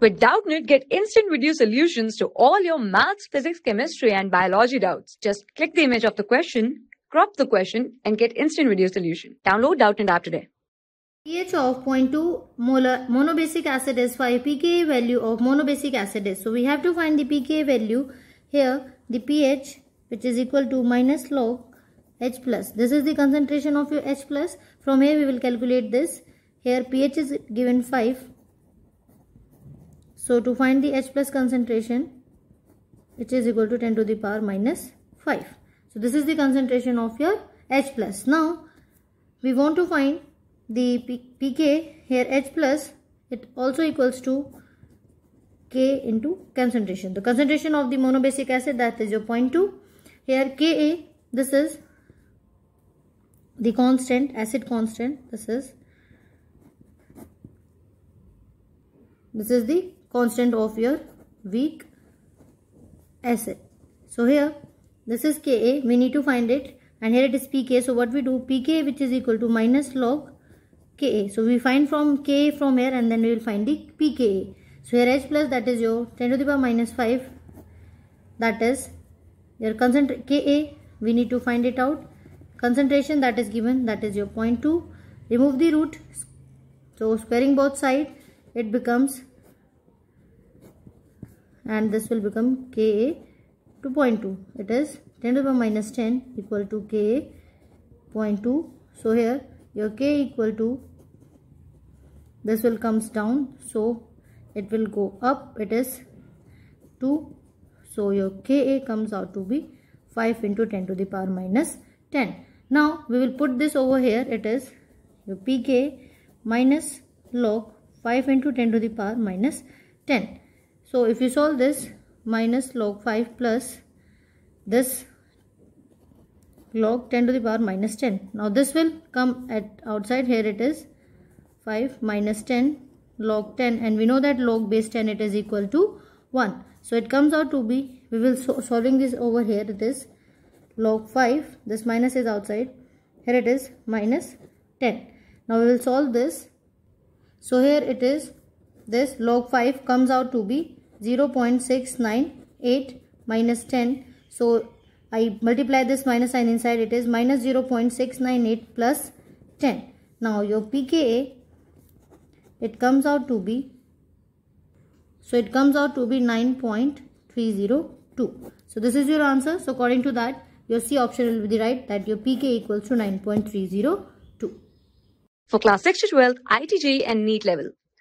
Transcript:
With Doubtnit, get instant video solutions to all your maths, physics, chemistry, and biology doubts. Just click the image of the question, crop the question, and get instant video solution. Download Doubtnit app today. pH of 0.2 molar monobasic acid is 5. pKa value of monobasic acid is. So we have to find the pKa value here. The pH which is equal to minus log H plus. This is the concentration of your H plus. From here we will calculate this. Here pH is given 5 so to find the H plus concentration, which is equal to 10 to the power minus 5. So this is the concentration of your H plus. Now we want to find the pK here H plus it also equals to K into concentration. The concentration of the monobasic acid that is your 0.2. Here Ka this is the constant acid constant this is this is the constant of your weak acid. So here this is Ka we need to find it and here it is pK. So what we do pK which is equal to minus log Ka. So we find from Ka from here and then we will find the pKa. So here H plus that is your 10 to the power minus 5 that is your concentration Ka we need to find it out. Concentration that is given that is your 0.2. Remove the root so squaring both sides it becomes and this will become ka 2.2 it is 10 to the power minus 10 equal to ka 0.2 so here your k equal to this will comes down so it will go up it is 2 so your ka comes out to be 5 into 10 to the power minus 10 now we will put this over here it is your pk minus log 5 into 10 to the power minus 10 so if you solve this minus log 5 plus this log 10 to the power minus 10. Now this will come at outside here it is 5 minus 10 log 10 and we know that log base 10 it is equal to 1. So it comes out to be we will so solving this over here it is log 5 this minus is outside here it is minus 10. Now we will solve this. So here it is this log 5 comes out to be 0.698 minus 10. So I multiply this minus sign inside it is minus 0.698 plus 10. Now your pKa it comes out to be so it comes out to be 9.302. So this is your answer. So according to that your C option will be the right that your pKa equals to 9.302. For class 6 to 12, ITJ and NEET level